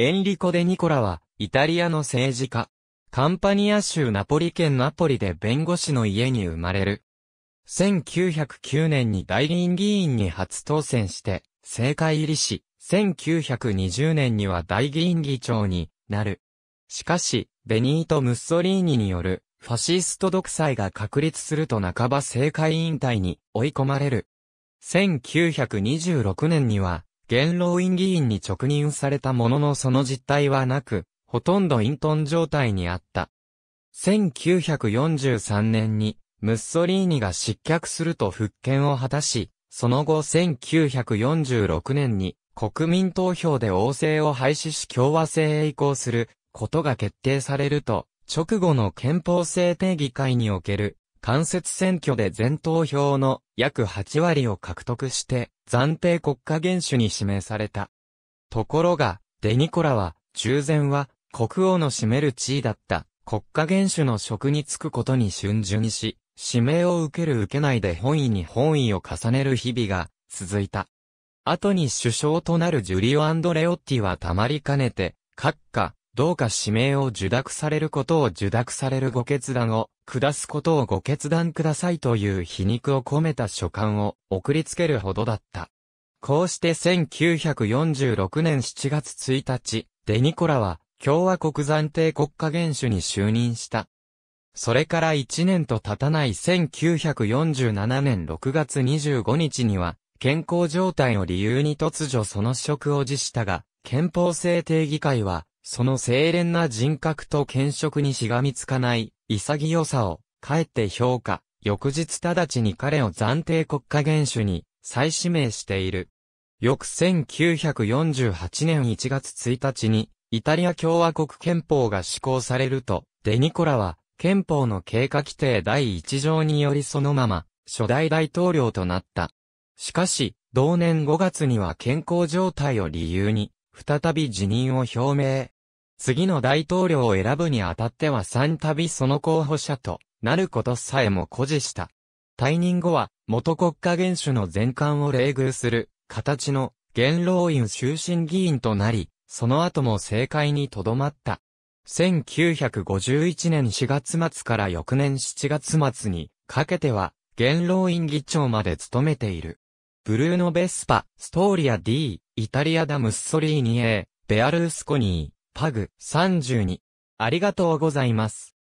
エンリコ・デ・ニコラは、イタリアの政治家。カンパニア州ナポリ県ナポリで弁護士の家に生まれる。1909年に代理議員に初当選して、政界入りし、1920年には大議員議長になる。しかし、ベニート・ムッソリーニによるファシスト独裁が確立すると半ば政界引退に追い込まれる。1926年には元老院議員に直任されたもののその実態はなく、ほとんど隠遁状態にあった。1943年に、ムッソリーニが失脚すると復権を果たし、その後1946年に国民投票で王政を廃止し共和制へ移行することが決定されると、直後の憲法制定議会における間接選挙で全投票の約8割を獲得して、暫定国家元首に指名された。ところが、デニコラは、中前は、国王の占める地位だった国家元首の職に就くことに瞬順し、指名を受ける受けないで本位に本位を重ねる日々が続いた。後に首相となるジュリオ・アンドレオッティはたまりかねて、閣下、どうか指名を受諾されることを受諾されるご決断を、下すことをご決断くださいという皮肉を込めた書簡を送りつけるほどだった。こうして1946年7月1日、デニコラは共和国暫定国家元首に就任した。それから1年と経たない1947年6月25日には、健康状態を理由に突如その職を辞したが、憲法制定議会は、その清廉な人格と兼職にしがみつかない潔さを、かえって評価、翌日直ちに彼を暫定国家元首に再指名している。翌1948年1月1日に、イタリア共和国憲法が施行されると、デニコラは、憲法の経過規定第1条によりそのまま、初代大統領となった。しかし、同年5月には健康状態を理由に、再び辞任を表明。次の大統領を選ぶにあたっては3度その候補者となることさえも誇示した。退任後は、元国家元首の全冠を礼遇する、形の、元老院終身議員となり、その後も政界に留まった。1951年4月末から翌年7月末にかけては、元老院議長まで務めている。ブルーノ・ベスパ、ストーリアデー、イタリアダ・ムッソリーニエ、ベアルースコニー、パグ32。ありがとうございます。